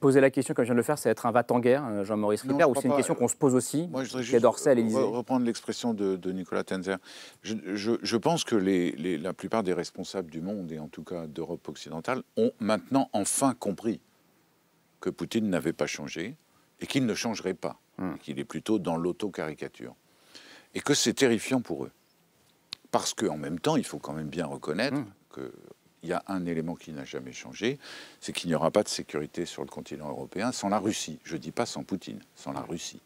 Poser la question, comme je viens de le faire, c'est être un va-t-en-guerre, euh, Jean-Maurice Ripper, ou c'est une question qu'on se pose aussi Moi, je voudrais reprendre l'expression de, Nicolas Tenzer. Je, pense que les, la plupart des responsables du monde, et en tout cas d'Europe occidentale, ont maintenant enfin compris que Poutine n'avait pas changé et qu'il ne changerait pas, hmm. qu'il est plutôt dans l'auto-caricature. Et que c'est terrifiant pour eux. Parce qu'en même temps, il faut quand même bien reconnaître hmm. que il y a un élément qui n'a jamais changé, c'est qu'il n'y aura pas de sécurité sur le continent européen sans la Russie. Je ne dis pas sans Poutine, sans la Russie.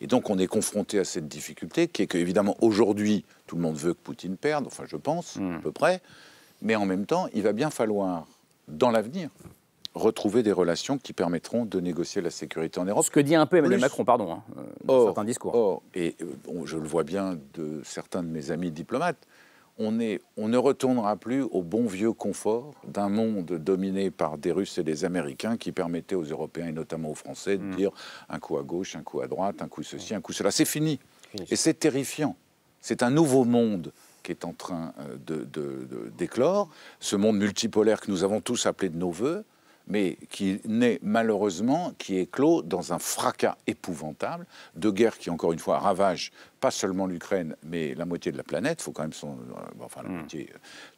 Et donc on est confronté à cette difficulté qui est qu'évidemment aujourd'hui, tout le monde veut que Poutine perde, enfin je pense, hmm. à peu près, mais en même temps, il va bien falloir, dans l'avenir, retrouver des relations qui permettront de négocier la sécurité en Europe. Ce que dit un peu Emmanuel Macron, pardon, dans hein, euh, certains discours. Or, et euh, je le vois bien de certains de mes amis diplomates, on, ne retournera plus au bon vieux confort d'un monde dominé par des Russes et des Américains qui permettaient aux Européens et notamment aux Français de mm. dire un coup à gauche, un coup à droite, un coup ceci, un coup cela. C'est fini. Et c'est terrifiant. C'est un nouveau monde qui est en train d'éclore, euh, de, de, ce monde multipolaire que nous avons tous appelé de nos voeux, mais qui naît malheureusement, qui éclot dans un fracas épouvantable de guerre qui, encore une fois, ravage pas seulement l'Ukraine, mais la moitié de la planète, faut quand même euh, enfin hmm. euh,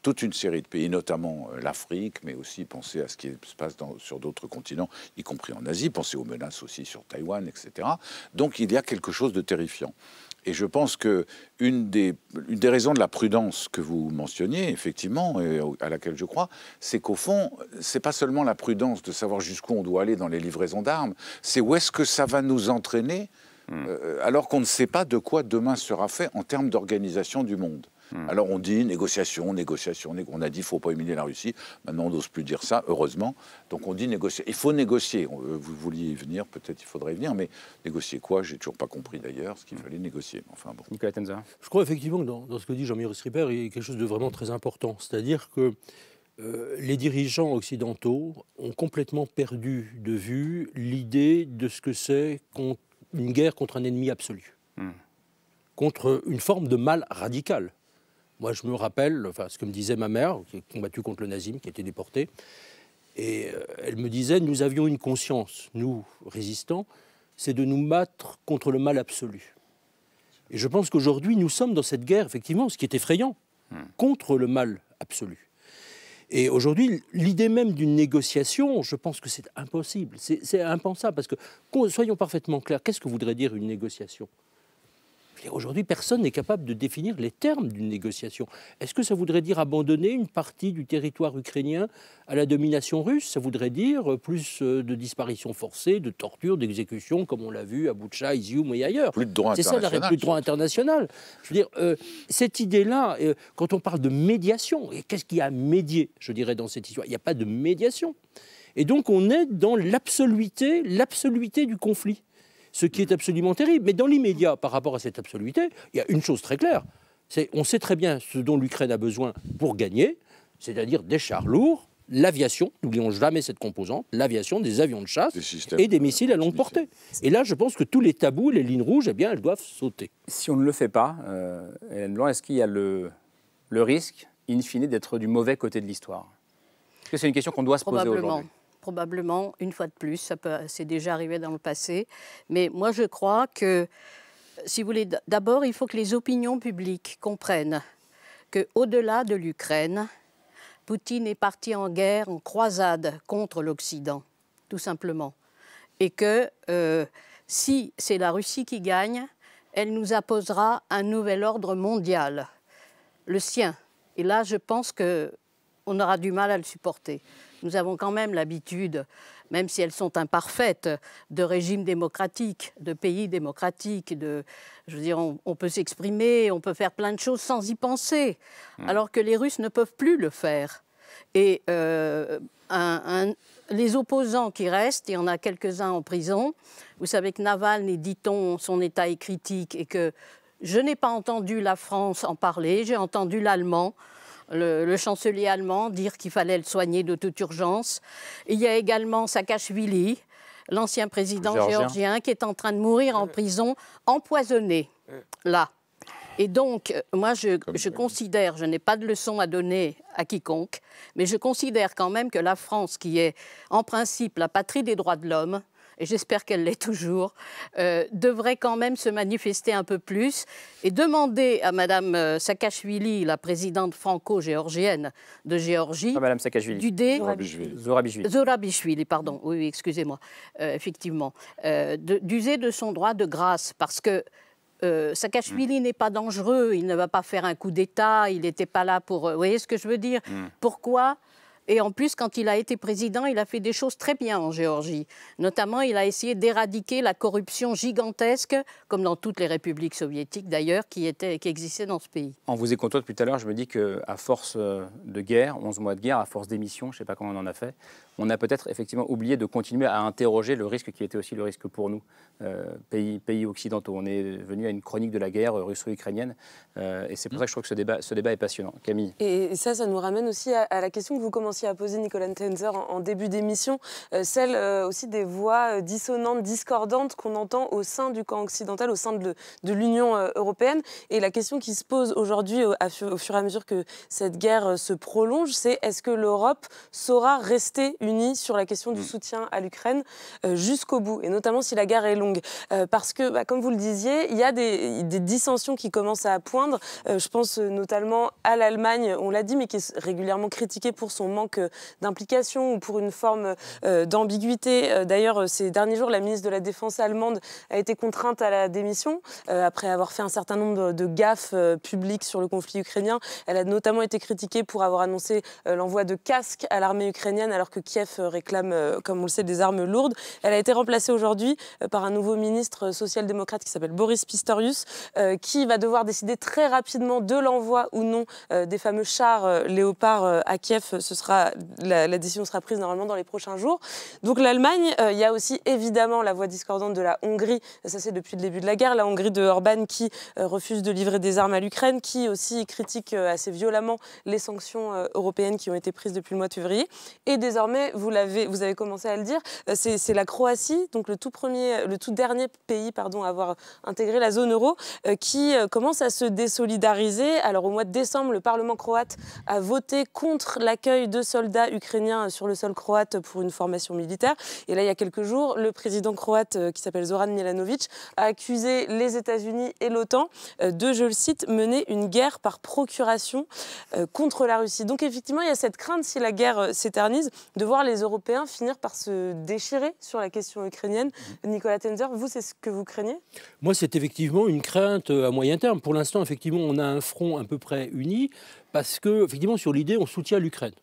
toute une série de pays, notamment euh, l'Afrique, mais aussi penser à ce qui se passe dans, sur d'autres continents, y compris en Asie, penser aux menaces aussi sur Taïwan, etc. Donc il y a quelque chose de terrifiant. Et je pense que une des, une des raisons de la prudence que vous mentionniez, effectivement, et à laquelle je crois, c'est qu'au fond, c'est pas seulement la prudence de savoir jusqu'où on doit aller dans les livraisons d'armes, c'est où est-ce que ça va nous entraîner Hmm. Euh, alors qu'on ne sait pas de quoi demain sera fait en termes d'organisation du monde. Hmm. Alors on dit négociation, négociation, on a dit il ne faut pas humilier la Russie, maintenant on n'ose plus dire ça, heureusement. Donc on dit négocier, il faut négocier, euh, vous vouliez y venir, peut-être il faudrait y venir, mais négocier quoi J'ai toujours pas compris d'ailleurs ce qu'il hmm. fallait négocier. Enfin Je crois effectivement que dans, ce que dit Jean-Michel Ripper, il y a quelque chose de vraiment très important, c'est-à-dire que euh, les dirigeants occidentaux ont complètement perdu de vue l'idée de ce que c'est qu'on une guerre contre un ennemi absolu, hmm. contre une forme de mal radical. Moi, je me rappelle enfin, ce que me disait ma mère, qui a combattue contre le nazisme, qui a été déportée. Et euh, elle me disait, nous avions une conscience, nous, résistants, c'est de nous battre contre le mal absolu. Et je pense qu'aujourd'hui, nous sommes dans cette guerre, effectivement, ce qui est effrayant, hmm. contre le mal absolu. Et aujourd'hui, l'idée même d'une négociation, je pense que c'est impossible, c'est impensable, parce que soyons parfaitement clairs, qu'est-ce que voudrait dire une négociation Aujourd'hui, personne n'est capable de définir les termes d'une négociation. Est-ce que ça voudrait dire abandonner une partie du territoire ukrainien à la domination russe Ça voudrait dire euh, plus euh, de disparitions forcées, de tortures, d'exécutions, comme on l'a vu à Boucha, Izium et ailleurs. Plus de droit international. C'est ça, plus de droit international. Je dire, euh, cette idée-là, quand on parle de médiation, et qu'est-ce qu'il y a à médier, je dirais, dans cette histoire Il n'y a pas de médiation. Et donc on est dans l'absoluité, l'absoluité du conflit ce qui est absolument terrible. Mais dans l'immédiat, par rapport à cette absoluité, il y a une chose très claire. C'est on sait très bien ce dont l'Ukraine a besoin pour gagner, c'est-à-dire des chars lourds, l'aviation, n'oublions jamais cette composante, l'aviation, des avions de chasse et des missiles à longue portée. Et là, je pense que tous les tabous, les lignes rouges, eh bien, elles doivent sauter. Si on ne le fait pas, euh, Blanc, est-ce qu'il y a le, risque, in d'être du mauvais côté de l'histoire Est-ce que c'est une question qu'on doit se poser aujourd'hui probablement une fois de plus. Ça c'est déjà arrivé dans le passé. Mais moi, je crois que, si vous voulez, d'abord, il faut que les opinions publiques comprennent qu'au-delà de l'Ukraine, Poutine est parti en guerre, en croisade contre l'Occident, tout simplement. Et que euh, si c'est la Russie qui gagne, elle nous imposera un nouvel ordre mondial, le sien. Et là, je pense que on aura du mal à le supporter. Nous avons quand même l'habitude, même si elles sont imparfaites, de régimes démocratiques, de pays démocratiques. De, je veux dire, on, peut s'exprimer, on peut faire plein de choses sans y penser, hmm. alors que les Russes ne peuvent plus le faire. Et euh, les opposants qui restent, il y en a quelques-uns en prison. Vous savez que Navalny, dit-on, son état est critique et que je n'ai pas entendu la France en parler, j'ai entendu l'allemand le, chancelier allemand dire qu'il fallait le soigner de toute urgence. Il y a également Saakashvili, l'ancien président géorgien. qui est en train de mourir en euh. prison, empoisonné, euh. là. Et donc, euh, moi, je, je considère, je n'ai pas de leçon à donner à quiconque, mais je considère quand même que la France, qui est en principe la patrie des droits de l'homme, et j'espère qu'elle l'est toujours, euh, devrait quand même se manifester un peu plus et demander à Mme euh, Saakashvili, la présidente franco-géorgienne de Géorgie, ah, Madame Saakashvili. Zorabishvili. pardon, oui, excusez-moi, euh, effectivement, d'user de, son droit de grâce parce que euh, Saakashvili mm. n'est pas dangereux, il ne va pas faire un coup d'État, il n'était pas là pour... Vous voyez ce que je veux dire mm. Pourquoi et en plus, quand il a été président, il a fait des choses très bien en Géorgie. Notamment, il a essayé d'éradiquer la corruption gigantesque, comme dans toutes les républiques soviétiques d'ailleurs, qui, était, qui existait dans ce pays. En vous écoutant depuis tout à l'heure, je me dis qu'à force euh, de guerre, 11 mois de guerre, à force d'émissions, je ne sais pas comment on en a fait, on a peut-être effectivement oublié de continuer à interroger le risque qui était aussi le risque pour nous, euh, pays, pays occidentaux. On est venu à une chronique de la guerre euh, russo-ukrainienne, et c'est pour ça que je trouve que ce débat, ce débat est passionnant. Camille. Et ça, ça nous ramène aussi à, à la question que vous commencez a a Nicolas Tenzer, en, début d'émission, euh, celle euh, aussi des voix euh, dissonantes, discordantes qu'on entend au sein du camp occidental, au sein de, l'Union européenne. Et la question qui se pose aujourd'hui, au, fur et à mesure que cette guerre se prolonge, c'est est-ce que l'Europe saura rester unie sur la question du mm. soutien à l'Ukraine jusqu'au bout, et notamment si la guerre est longue Parce que, bah, comme vous le disiez, il y a des, des dissensions qui commencent à poindre. je pense notamment à l'Allemagne, on l'a dit, mais qui est régulièrement critiquée pour son manque euh, d'implication ou pour une forme euh, d'ambiguïté. Euh, d'ailleurs, ces derniers jours, la ministre de la Défense allemande a été contrainte à la démission après avoir fait un certain nombre de gaffes publiques sur le conflit ukrainien. Elle a notamment été critiquée pour avoir annoncé l'envoi de casques à l'armée ukrainienne alors que Kiev réclame, comme on le sait, des armes lourdes. Elle a été remplacée aujourd'hui par un nouveau ministre social-démocrate qui s'appelle Boris Pistorius, qui va devoir décider très rapidement de l'envoi ou non des fameux chars léopards à Kiev. Ce sera la, décision sera prise normalement dans les prochains jours. Donc l'Allemagne, euh, il y a aussi évidemment la voix discordante de la Hongrie, ça c'est depuis le début de la guerre, la Hongrie de Orban qui euh, refuse de livrer des armes à l'Ukraine, qui aussi critique euh, assez violemment les sanctions européennes qui ont été prises depuis le mois de février. Et désormais, vous, l'avez, vous avez commencé à le dire, c'est, la Croatie, donc le tout, premier, le tout dernier pays pardon, à avoir intégré la zone euro, qui commence à se désolidariser. Alors au mois de décembre, le Parlement croate a voté contre l'accueil de soldat soldats ukrainiens sur le sol croate pour une formation militaire. Et là, il y a quelques jours, le président croate euh, qui s'appelle Zoran Milanovic a accusé les États-Unis et l'OTAN euh, de, je le cite, mener une guerre par procuration euh, contre la Russie. Donc effectivement, il y a cette crainte, si la guerre s'éternise, de voir les Européens finir par se déchirer sur la question ukrainienne. Mmh. Nicolas Tenzer, vous, c'est ce que vous craignez Moi, c'est effectivement une crainte à moyen terme. Pour l'instant, effectivement, on a un front à peu près uni parce que, effectivement, sur l'idée, on soutient l'Ukraine.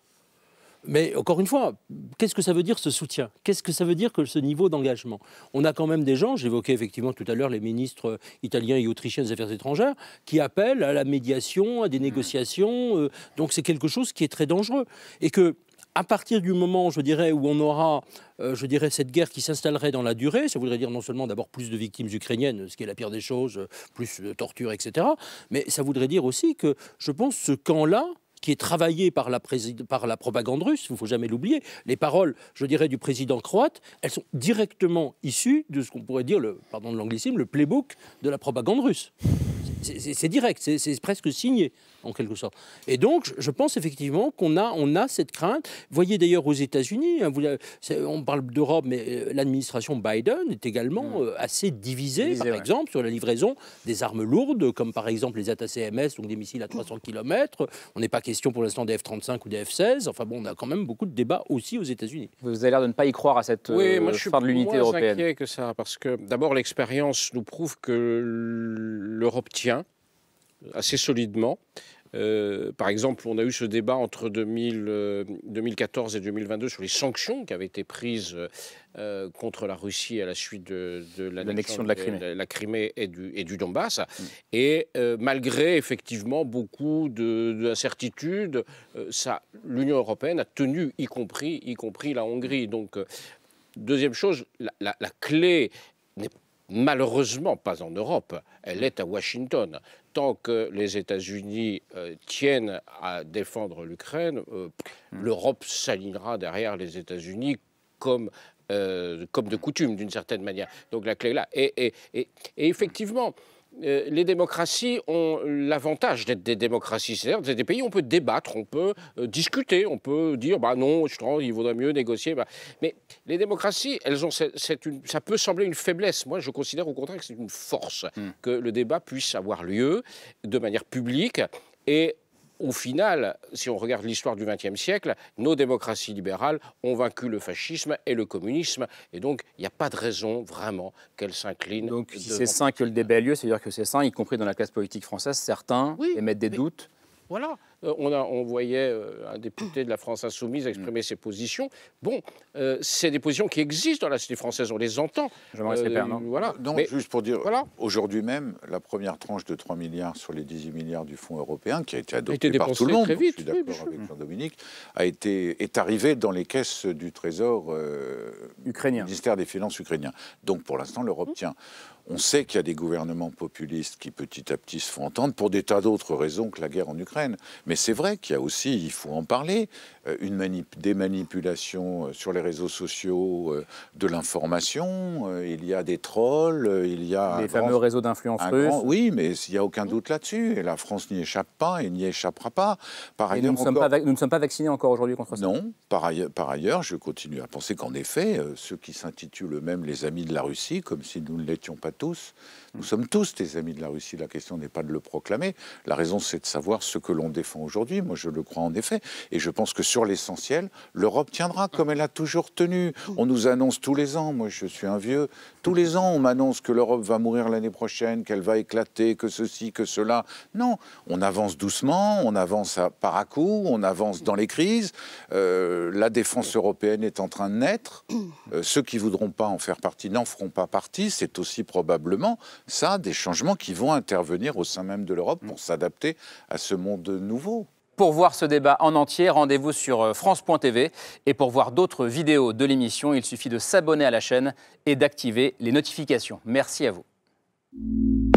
Mais encore une fois, qu'est-ce que ça veut dire ce soutien Qu'est-ce que ça veut dire que ce niveau d'engagement On a quand même des gens, j'évoquais effectivement tout à l'heure les ministres italiens et autrichiens des Affaires étrangères, qui appellent à la médiation, à des mm. négociations. Euh, donc c'est quelque chose qui est très dangereux. Et que à partir du moment, je dirais, où on aura, euh, je dirais, cette guerre qui s'installerait dans la durée, ça voudrait dire non seulement d'abord plus de victimes ukrainiennes, ce qui est la pire des choses, euh, plus de tortures, etc., mais ça voudrait dire aussi que, je pense, ce camp-là, qui est travaillé par la, par la propagande russe, il ne faut jamais l'oublier. Les paroles, je dirais, du président croate, elles sont directement issues de ce qu'on pourrait dire, le, pardon de l'anglicisme, le playbook de la propagande russe. C'est direct, c'est presque signé en quelque sorte. Et donc, je pense effectivement qu'on a, on a cette crainte. Vous voyez d'ailleurs aux États-Unis, hein, on parle d'Europe, mais euh, l'administration Biden est également mm. euh, assez divisée, par exemple, sur la livraison des armes lourdes, comme par exemple les ATACMS, donc des missiles à 300 mm. km. On n'est pas question pour l'instant des F-35 ou des F-16. Enfin bon, on a quand même beaucoup de débats aussi aux États-Unis. Vous avez l'air de ne pas y croire à cette oui, euh, je fin de l'unité européenne. Je suis inquiet que ça, parce que d'abord, l'expérience nous prouve que l'Europe tient assez solidement. Euh, par exemple, on a eu ce débat entre 2014 euh, et 2022 sur les sanctions qui avaient été prises euh, contre la Russie à la suite de, l'annexion de, la Crimée, et, du, et, du, Donbass. Mm. Et malgré effectivement beaucoup d'incertitudes, l'Union européenne a tenu, y compris, y compris la Hongrie. Donc, deuxième chose, la, la clé n'est pas malheureusement pas en Europe, elle est à Washington. Tant que les États-Unis euh, tiennent à défendre l'Ukraine, euh, hmm. l'Europe s'alignera derrière les États-Unis comme, euh, comme de coutume, d'une certaine manière. Donc la clé est là. et effectivement, euh, les démocraties ont l'avantage d'être des démocraties, c'est-à-dire des pays où on peut débattre, on peut euh, discuter, on peut dire bah non, je il vaudrait mieux négocier. Bah. Mais les démocraties, elles ont ça peut sembler une faiblesse. Moi, je considère au contraire que c'est une force hmm. que le débat puisse avoir lieu de manière publique et au final, si on regarde l'histoire du XXe siècle, nos démocraties libérales ont vaincu le fascisme et le communisme. Et donc, il n'y a pas de raison vraiment qu'elles s'inclinent. Donc, si c'est sain que le débat lieu, c'est-à-dire que c'est sain, y compris dans la classe politique française, certains émettent des doutes. Voilà. Euh, on, a, voyait euh, un député de la France insoumise exprimer ses positions. Bon, euh, c'est des positions qui existent dans la société française, on les entend. Je m'en euh, non hein. Voilà. Non, juste pour dire, aujourd'hui même, la première tranche de 3 milliards sur les 18 milliards du Fonds européen, qui a été adoptée par tout le monde, je suis d'accord avec Jean-Dominique, a été, est arrivée dans les caisses du Trésor ukrainien. ministère des Finances ukrainien. Donc pour l'instant, l'Europe mmh. tient. On sait qu'il y a des gouvernements populistes qui petit à petit se font entendre pour des tas d'autres raisons que la guerre en Ukraine. Mais c'est vrai qu'il y a aussi, il faut en parler, euh, une des manipulations euh, sur les réseaux sociaux, euh, de l'information, il y a des trolls, il y a... Les fameux réseaux d'influence russes. Oui, mais il n'y a aucun doute là-dessus. Et la France n'y échappe pas et n'y échappera pas. Par ailleurs, nous, ne sommes pas vaccinés encore aujourd'hui contre ça Non. Par ailleurs, je continue à penser qu'en effet, ceux qui s'intitulent eux-mêmes les amis de la Russie, comme si nous ne l'étions pas tous, nous hmm. sommes tous des amis de la Russie. La question n'est pas de le proclamer. La raison, c'est de savoir ce que l'on défend aujourd'hui. Moi, je le crois en effet. Et je pense que sur l'essentiel, l'Europe tiendra comme elle a toujours tenu. On nous annonce tous les ans, moi je suis un vieux, tous les ans on m'annonce que l'Europe va mourir l'année prochaine, qu'elle va éclater, que ceci, que cela. Non, on avance doucement, on avance par à coup, on avance dans les crises. Euh, la défense européenne est en train de naître. Euh, ceux qui voudront pas en faire partie n'en feront pas partie. C'est aussi probablement ça, des changements qui vont intervenir au sein même de l'Europe pour s'adapter à ce monde nouveau. Pour voir ce débat en entier, rendez-vous sur euh, France.tv. Et pour voir d'autres vidéos de l'émission, il suffit de s'abonner à la chaîne et d'activer les notifications. Merci à vous.